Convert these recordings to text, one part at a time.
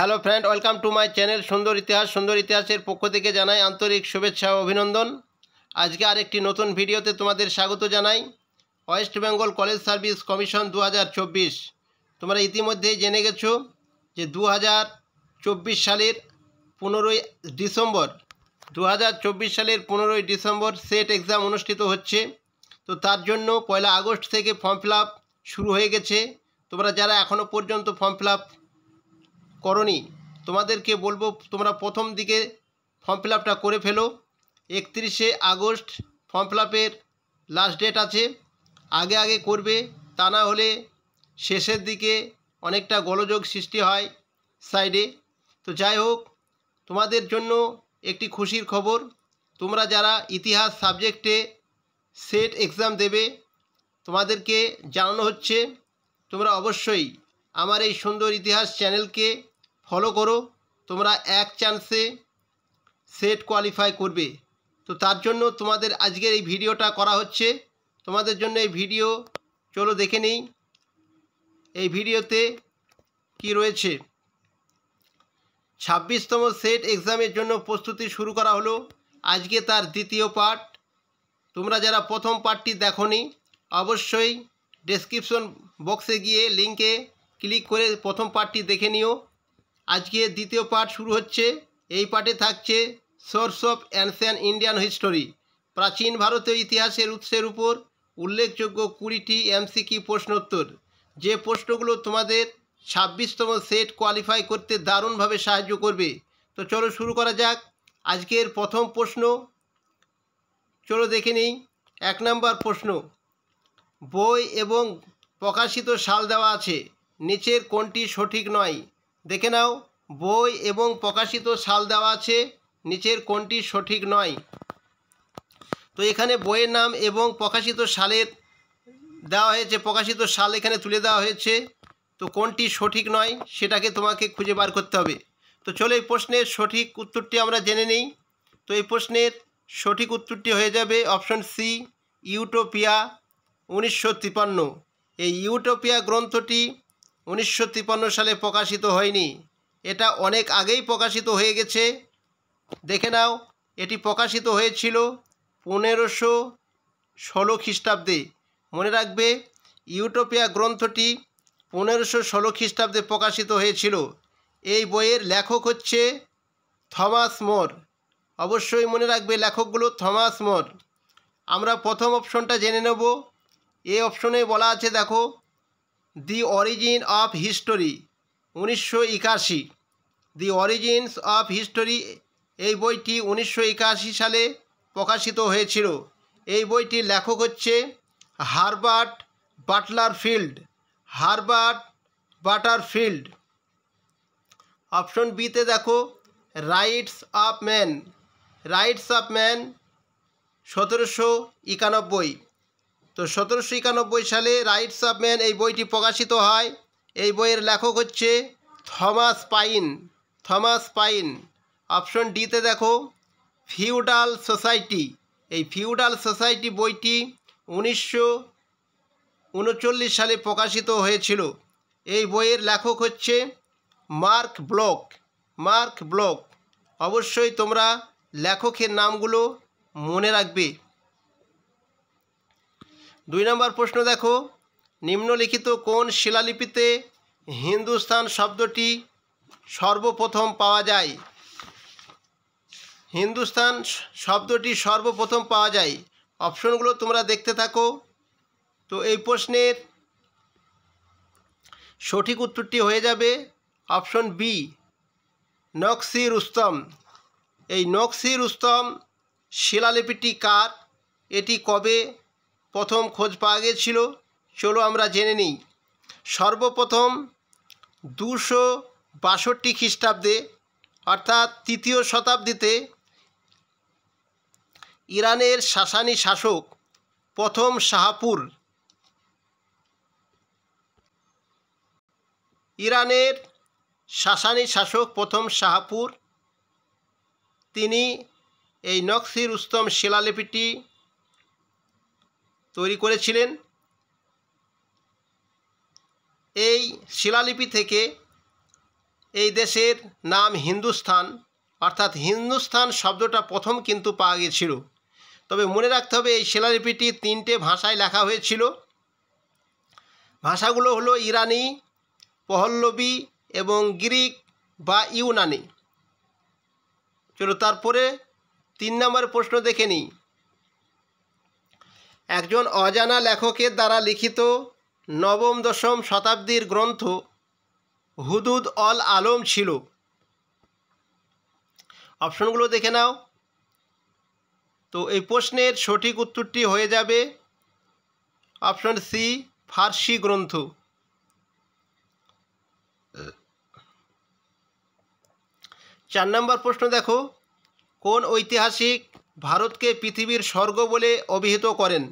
hello friend welcome to my channel সুন্দর ইতিহাস সুন্দর ইতিহাসের পক্ষ থেকে জানাই আন্তরিক শুভেচ্ছা ও অভিনন্দন আজকে আরেকটি নতুন ভিডিওতে তোমাদের স্বাগত জানাই west Bengal college service commission দু তোমরা ইতিমধ্যেই জেনে গেছো যে দু সালের পনেরোই ডিসেম্বর দু সালের পনেরোই ডিসেম্বর সেট এক্সাম অনুষ্ঠিত হচ্ছে তো তার জন্য পয়লা আগস্ট থেকে ফর্ম ফিল শুরু হয়ে গেছে তোমরা যারা এখনও পর্যন্ত ফর্ম ফিল করণী তোমাদেরকে বলবো তোমরা প্রথম দিকে ফর্ম ফিল করে ফেলো একত্রিশে August form fill last date আছে আগে আগে করবে তা না হলে শেষের দিকে অনেকটা গোলযোগ সৃষ্টি হয় সাইডে তো যাই হোক তোমাদের জন্য একটি খুশির খবর তোমরা যারা ইতিহাস সাবজেক্টে সেট এক্সাম দেবে তোমাদেরকে জানানো হচ্ছে তোমরা অবশ্যই আমার এই সুন্দর ইতিহাস চ্যানেলকে ফলো করো তোমরা এক চান্সে সেট কোয়ালিফাই করবে তো তার জন্য তোমাদের আজকের এই ভিডিওটা করা হচ্ছে তোমাদের জন্য এই ভিডিও চলো দেখে নিই এই ভিডিওতে কি রয়েছে ছাব্বিশতম সেট এক্সামের জন্য প্রস্তুতি শুরু করা হলো আজকে তার দ্বিতীয় পার্ট তোমরা যারা প্রথম পার্টটি দেখনি অবশ্যই ডেসক্রিপশন বক্সে গিয়ে লিঙ্কে ক্লিক করে প্রথম পার্টটি দেখে নিও আজকে দ্বিতীয় পাঠ শুরু হচ্ছে এই পাঠে থাকছে source of ancient Indian history প্রাচীন ভারতীয় ইতিহাসের উৎসের উপর উল্লেখযোগ্য কুড়িটি এমসিকি প্রশ্নোত্তর যে প্রশ্নগুলো তোমাদের ছাব্বিশতম সেট কোয়ালিফাই করতে দারুণভাবে সাহায্য করবে তো চলো শুরু করা যাক আজকের প্রথম প্রশ্ন চলো দেখে নিই এক নম্বর প্রশ্ন বই এবং প্রকাশিত সাল দেওয়া আছে নিচের কোনটি সঠিক নয় দেখে নাও বই এবং প্রকাশিত সাল দেওয়া আছে নিচের কোনটি সঠিক নয় তো এখানে বইয়ের নাম এবং প্রকাশিত সালের দেওয়া হয়েছে প্রকাশিত সাল এখানে তুলে দেওয়া হয়েছে তো কোনটি সঠিক নয় সেটাকে তোমাকে খুঁজে বার করতে হবে তো চলো এই প্রশ্নের সঠিক উত্তরটি আমরা জেনে নিই তো এই প্রশ্নের সঠিক উত্তরটি হয়ে যাবে অপশন সি ইউটোপিয়া উনিশশো এই ইউটোপিয়া গ্রন্থটি উনিশশো সালে প্রকাশিত হয়নি এটা অনেক আগেই প্রকাশিত হয়ে গেছে দেখে নাও এটি প্রকাশিত হয়েছিল পনেরোশো ষোলো খ্রিস্টাব্দে মনে রাখবে ইউটোপিয়া গ্রন্থটি পনেরোশো ষোলো খ্রিস্টাব্দে প্রকাশিত হয়েছিল এই বইয়ের লেখক হচ্ছে থমাস মোর অবশ্যই মনে রাখবে লেখকগুলো থমাস মোর আমরা প্রথম অপশনটা জেনে নেব এই অপশনে বলা আছে দেখো দি অরিজিন অফ হিস্টোরি উনিশশো একাশি দি অরিজিনস অফ হিস্টোরি এই বইটি উনিশশো একাশি সালে প্রকাশিত হয়েছিল এই বইটির লেখক হচ্ছে Herbert Butler field Herbert Butterfield option বিতে দেখো rights of man rights of man সতেরোশো একানব্বই তো সতেরোশো একানব্বই সালে রাইটস অফ ম্যান এই বইটি প্রকাশিত হয় এই বইয়ের লেখক হচ্ছে Thomas Paine Thomas Paine option ডিতে দেখো ফিউডাল সোসাইটি এই ফিউডাল সোসাইটি বইটি উনিশশো উনচল্লিশ সালে প্রকাশিত হয়েছিল এই বইয়ের লেখক হচ্ছে মার্ক ব্লক মার্ক ব্লক অবশ্যই তোমরা লেখকের নামগুলো মনে রাখবে দুই নম্বর প্রশ্ন দেখো নিম্নলিখিত কোন শিলালিপিতে হিন্দুস্তান শব্দটি সর্বপ্রথম পাওয়া যায় হিন্দুস্তান শব্দটি সর্বপ্রথম পাওয়া যায় অপশনগুলো তোমরা দেখতে থাকো তো এই প্রশ্নের সঠিক উত্তরটি হয়ে যাবে অপশন বি নকসি রুস্তম এই নকসি রুস্তম শিলালিপিটি কার এটি কবে প্রথম খোঁজ পাওয়া গিয়েছিল চলো আমরা জেনে নিই সর্বপ্রথম দুশো বাষট্টি খ্রিস্টাব্দে অর্থাৎ তৃতীয় শতাব্দীতে ইরানের শাসানি শাসক প্রথম শাহাপুর ইরানের শাসানি শাসক প্রথম শাহাপুর তিনি এই নকসির উত্তম শিলালিপিটি তৈরি করেছিলেন এই শিলালিপি থেকে এই দেশের নাম হিন্দুস্থান অর্থাৎ হিন্দুস্থান শব্দটা প্রথম কিন্তু পাওয়া গিয়েছিল তবে মনে রাখতে হবে এই শিলালিপিটি তিনটে ভাষায় লেখা হয়েছিল ভাষাগুলো হলো ইরানি পহল্লবী এবং গ্রিক বা ইউনানি চলো তারপরে তিন নম্বর প্রশ্ন দেখে নিই একজন অজানা লেখকের দ্বারা লিখিত নবম দশম শতাব্দীর গ্রন্থ হুদুদ অল আলম ছিল অপশনগুলো দেখে নাও তো এই প্রশ্নের সঠিক উত্তরটি হয়ে যাবে অপশন সি ফার্সি গ্রন্থ চার নম্বর প্রশ্ন দেখো কোন ঐতিহাসিক ভারতকে পৃথিবীর স্বর্গ বলে অভিহিত করেন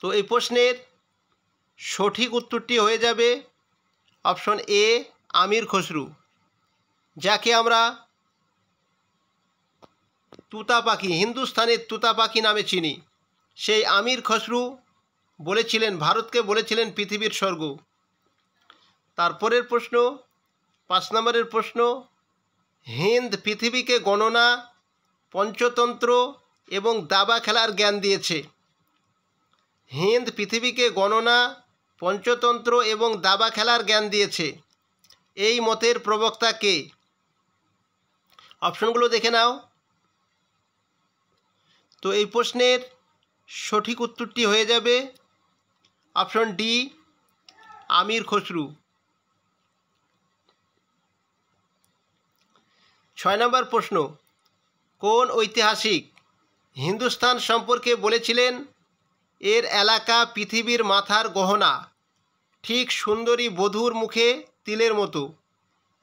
তো এই প্রশ্নের সঠিক উত্তরটি হয়ে যাবে অপশন এ আমির খসরু যাকে আমরা তুতা পাখি হিন্দুস্থানের তুতা পাখি নামে চিনি সেই আমির খসরু বলেছিলেন ভারতকে বলেছিলেন পৃথিবীর স্বর্গ তারপরের প্রশ্ন পাঁচ নম্বরের প্রশ্ন হিন্দ পৃথিবীকে গণনা পঞ্চতন্ত্র এবং দাবা খেলার জ্ঞান দিয়েছে হিন্দ পৃথিবীকে গণনা পঞ্চতন্ত্র এবং দাবা খেলার জ্ঞান দিয়েছে এই মতের প্রবক্তা কে অপশনগুলো দেখে নাও তো এই প্রশ্নের সঠিক উত্তরটি হয়ে যাবে অপশন ডি আমির খসরু ছয় নম্বর প্রশ্ন কোন ঐতিহাসিক হিন্দুস্তান সম্পর্কে বলেছিলেন এর এলাকা পৃথিবীর মাথার গহনা ঠিক সুন্দরী বধূর মুখে তিলের মতো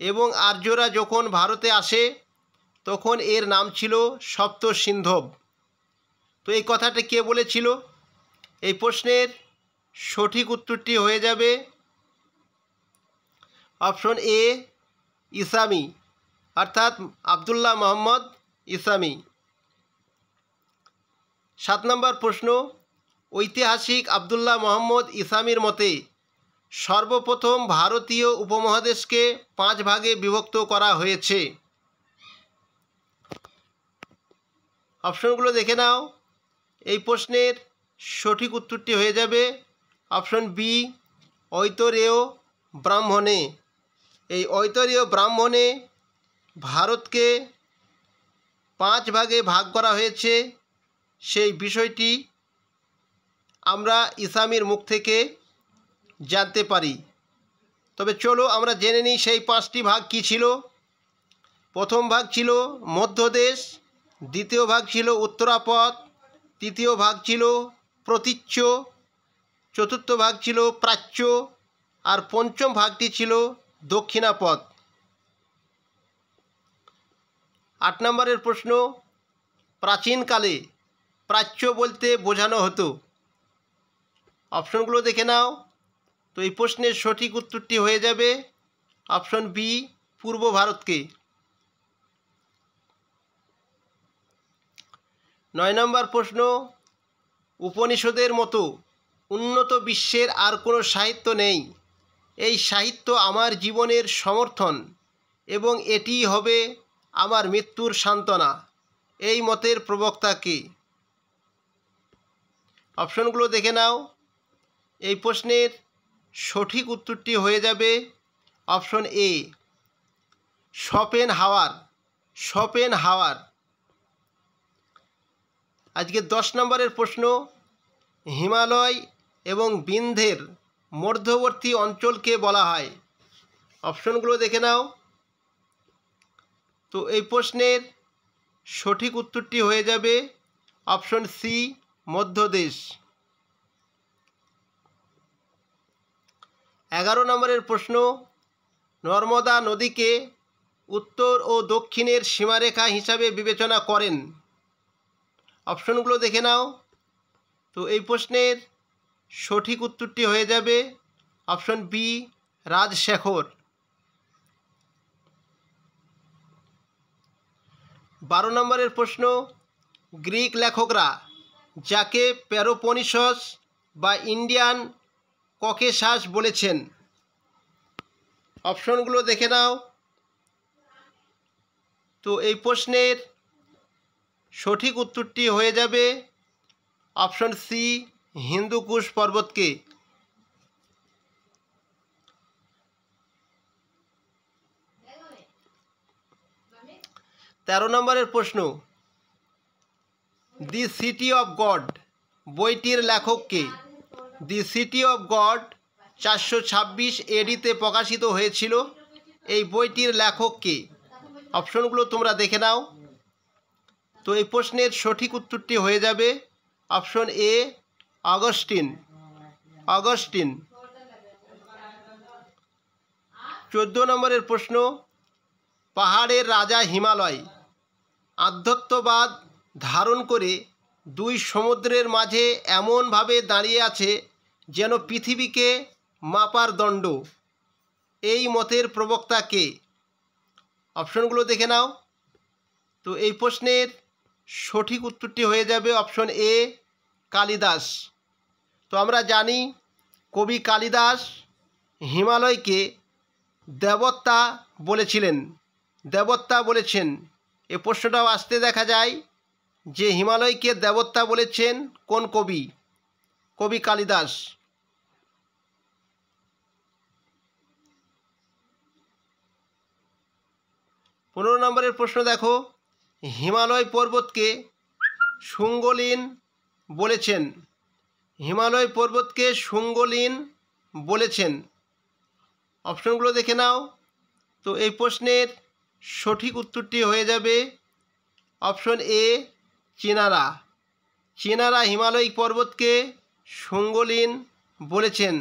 এবং আর্যরা যখন ভারতে আসে তখন এর নাম ছিল সপ্ত সিন্ধব তো এই কথাটা কে বলেছিল এই প্রশ্নের সঠিক উত্তরটি হয়ে যাবে অপশন এ ইসামি অর্থাৎ আবদুল্লাহ মোহাম্মদ ইসামি সাত নম্বর প্রশ্ন ঐতিহাসিক আবদুল্লাহ মোহাম্মদ ইসামির মতে সর্বপ্রথম ভারতীয় উপমহাদেশকে পাঁচ ভাগে বিভক্ত করা হয়েছে অপশনগুলো দেখে নাও এই প্রশ্নের সঠিক উত্তরটি হয়ে যাবে অপশন বি ঐতরেয় ব্রাহ্মণে এই ঐতরেয় ব্রাহ্মণে ভারতকে পাঁচ ভাগে ভাগ করা হয়েছে সেই বিষয়টি আমরা ইসামির মুখ থেকে জানতে পারি তবে চলো আমরা জেনে নিই সেই পাঁচটি ভাগ কি ছিল প্রথম ভাগ ছিল মধ্যদেশ দ্বিতীয় ভাগ ছিল উত্তরাপথ তৃতীয় ভাগ ছিল প্রতীচ্য চতুর্থ ভাগ ছিল প্রাচ্য আর পঞ্চম ভাগটি ছিল দক্ষিণাপথ আট নম্বরের প্রশ্ন প্রাচীনকালে প্রাচ্য বলতে বোঝানো হতো অপশনগুলো দেখে নাও তো এই প্রশ্নের সঠিক উত্তরটি হয়ে যাবে অপশন বি পূর্ব ভারতকে নয় নম্বর প্রশ্ন উপনিষদের মতো উন্নত বিশ্বের আর কোনো সাহিত্য নেই এই সাহিত্য আমার জীবনের সমর্থন এবং এটি হবে আমার মৃত্যুর সান্ত্বনা এই মতের প্রবক্তা কে অপশনগুলো দেখে নাও এই প্রশ্নের সঠিক উত্তরটি হয়ে যাবে অপশন এ শপেন হাওয়ার শপেন হাওয়ার আজকে দশ নম্বরের প্রশ্ন হিমালয় এবং বিন্ধের মধ্যবর্তী অঞ্চলকে বলা হয় অপশনগুলো দেখে নাও তো এই প্রশ্নের সঠিক উত্তরটি হয়ে যাবে অপশন সি মধ্যদেশ এগারো নম্বরের প্রশ্ন নর্মদা নদীকে উত্তর ও দক্ষিণের সীমারেখা হিসাবে বিবেচনা করেন অপশনগুলো দেখে নাও তো এই প্রশ্নের সঠিক উত্তরটি হয়ে যাবে অপশন বি রাজশেখর বারো নম্বরের প্রশ্ন গ্রিক লেখকরা যাকে প্যারোপনিসস বা ইন্ডিয়ান ককেশাস বলেছেন অপশনগুলো দেখে নাও তো এই প্রশ্নের সঠিক উত্তরটি হয়ে যাবে অপশন সি হিন্দুকুশ পর্বতকে তেরো নম্বরের প্রশ্ন দি সিটি অফ গড বইটির লেখককে দি সিটি অব গড চারশো ছাব্বিশ এডিতে প্রকাশিত হয়েছিল এই বইটির লেখক কে অপশনগুলো তোমরা দেখে নাও তো এই প্রশ্নের সঠিক উত্তরটি হয়ে যাবে অপশন এ অগস্টিন অগস্টিন চোদ্দ নম্বরের প্রশ্ন পাহাড়ের রাজা হিমালয় আধ্যাত্মবাদ ধারণ করে দুই সমুদ্রের মাঝে এমনভাবে দাঁড়িয়ে আছে যেন পৃথিবীকে মাপার দণ্ড এই মতের প্রবক্তা কে অপশনগুলো দেখে নাও তো এই প্রশ্নের সঠিক উত্তরটি হয়ে যাবে অপশন এ কালিদাস তো আমরা জানি কবি কালিদাস হিমালয়কে দেবত্তা বলেছিলেন দেবত্তা বলেছেন এ প্রশ্নটাও আসতে দেখা যায় যে হিমালয়কে দেবতা বলেছেন কোন কবি কবি কালিদাস পনেরো নম্বরের প্রশ্ন দেখো হিমালয় পর্বতকে শুঙ্গলিন বলেছেন হিমালয় পর্বতকে শুঙ্গলিন বলেছেন অপশনগুলো দেখে নাও তো এই প্রশ্নের সঠিক উত্তরটি হয়ে যাবে অপশন এ চেনারা চেনারা হিমালয়িক পর্বতকে সঙ্গলীন বলেছেন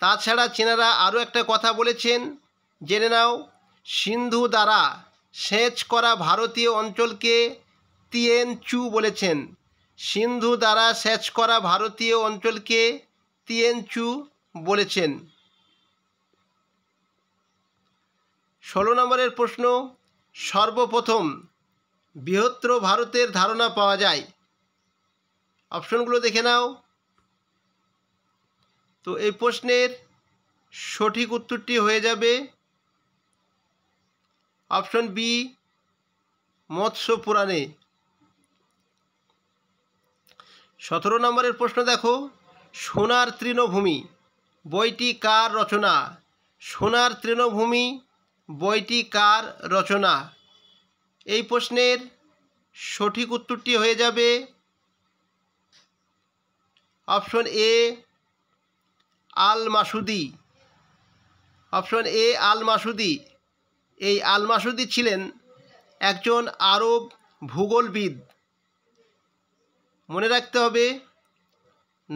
তাছাড়া চেনারা আরও একটা কথা বলেছেন জেনে নাও সিন্ধু দ্বারা সেচ করা ভারতীয় অঞ্চলকে চু বলেছেন সিন্ধু দ্বারা সেচ করা ভারতীয় অঞ্চলকে চু বলেছেন ষোলো নম্বরের প্রশ্ন সর্বপ্রথম বৃহত্তর ভারতের ধারণা পাওয়া যায় অপশনগুলো দেখে নাও তো এই প্রশ্নের সঠিক উত্তরটি হয়ে যাবে অপশন বি মৎস্য পুরাণে সতেরো নম্বরের প্রশ্ন দেখো সোনার তৃণভূমি বইটি কার রচনা সোনার তৃণভূমি বইটি কার রচনা এই প্রশ্নের সঠিক উত্তরটি হয়ে যাবে option A Al মাসুদি option A আল মাসুদি এই আল মাসুদি ছিলেন একজন আরব ভূগোলবিদ মনে রাখতে হবে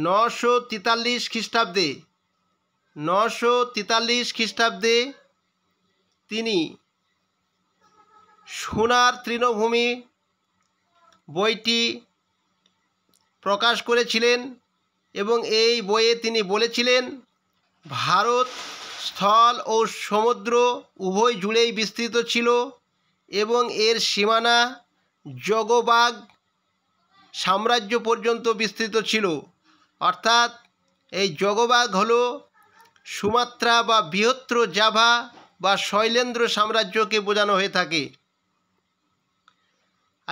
নশো তেতাল্লিশ খ্রিস্টাব্দে নশো তেতাল্লিশ খ্রিস্টাব্দে তিনি সোনার তৃণভূমি বইটি প্রকাশ করেছিলেন এবং এই বইয়ে তিনি বলেছিলেন ভারত স্থল ও সমুদ্র উভয় জুড়েই বিস্তৃত ছিল এবং এর সীমানা জগবাগ সাম্রাজ্য পর্যন্ত বিস্তৃত ছিল অর্থাৎ এই জগবাগ হল সুমাত্রা বা বৃহত্তর জাভা বা শৈলেন্দ্র সাম্রাজ্যকে বোঝানো হয়ে থাকে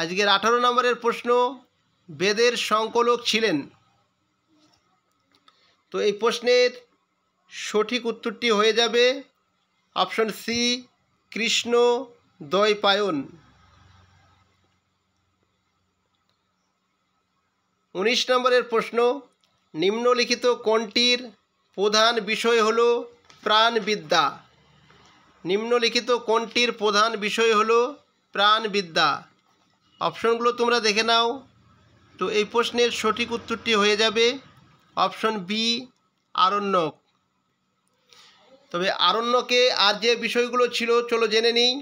আজকের আঠারো নম্বরের প্রশ্ন বেদের সংকলক ছিলেন তো এই প্রশ্নের সঠিক উত্তরটি হয়ে যাবে অপশন সি কৃষ্ণ দয়পায়ন উনিশ নম্বরের প্রশ্ন নিম্নলিখিত কোনটির প্রধান বিষয় হল প্রাণবিদ্যা নিম্নলিখিত কোনটির প্রধান বিষয় হল প্রাণবিদ্যা অপশনগুলো তোমরা দেখে নাও তো এই প্রশ্নের সঠিক উত্তরটি হয়ে যাবে অপশন বি আরণ্যক তবে আরণ্যকে আর যে বিষয়গুলো ছিল চলো জেনে নিই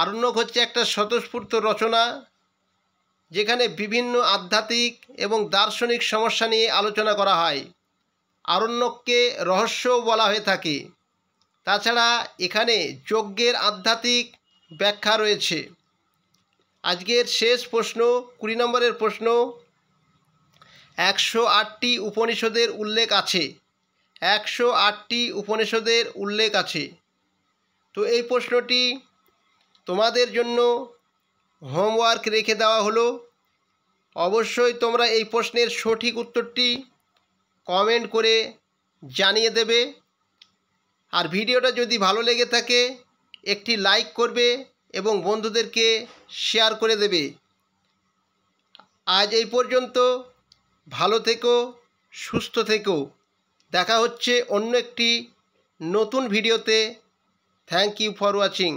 আরণ্যক হচ্ছে একটা স্বতঃস্ফূর্ত রচনা যেখানে বিভিন্ন আধ্যাত্মিক এবং দার্শনিক সমস্যা নিয়ে আলোচনা করা হয় আরণ্যককে রহস্য বলা হয়ে থাকে তাছাড়া এখানে যজ্ঞের আধ্যাত্মিক ব্যাখ্যা রয়েছে আজকের শেষ প্রশ্ন কুড়ি নম্বরের প্রশ্ন একশো আটটি উপনিষদের উল্লেখ আছে একশো আটটি উপনিষদের উল্লেখ আছে তো এই প্রশ্নটি তোমাদের জন্য হোমওয়ার্ক রেখে দেওয়া হলো অবশ্যই তোমরা এই প্রশ্নের সঠিক উত্তরটি কমেন্ট করে জানিয়ে দেবে আর ভিডিওটা যদি ভালো লেগে থাকে একটি লাইক করবে এবং বন্ধুদেরকে শেয়ার করে দেবে আজ এই পর্যন্ত ভালো থেকো সুস্থ থেকো দেখা হচ্ছে অন্য একটি নতুন ভিডিওতে থ্যাংক ইউ ফর ওয়াচিং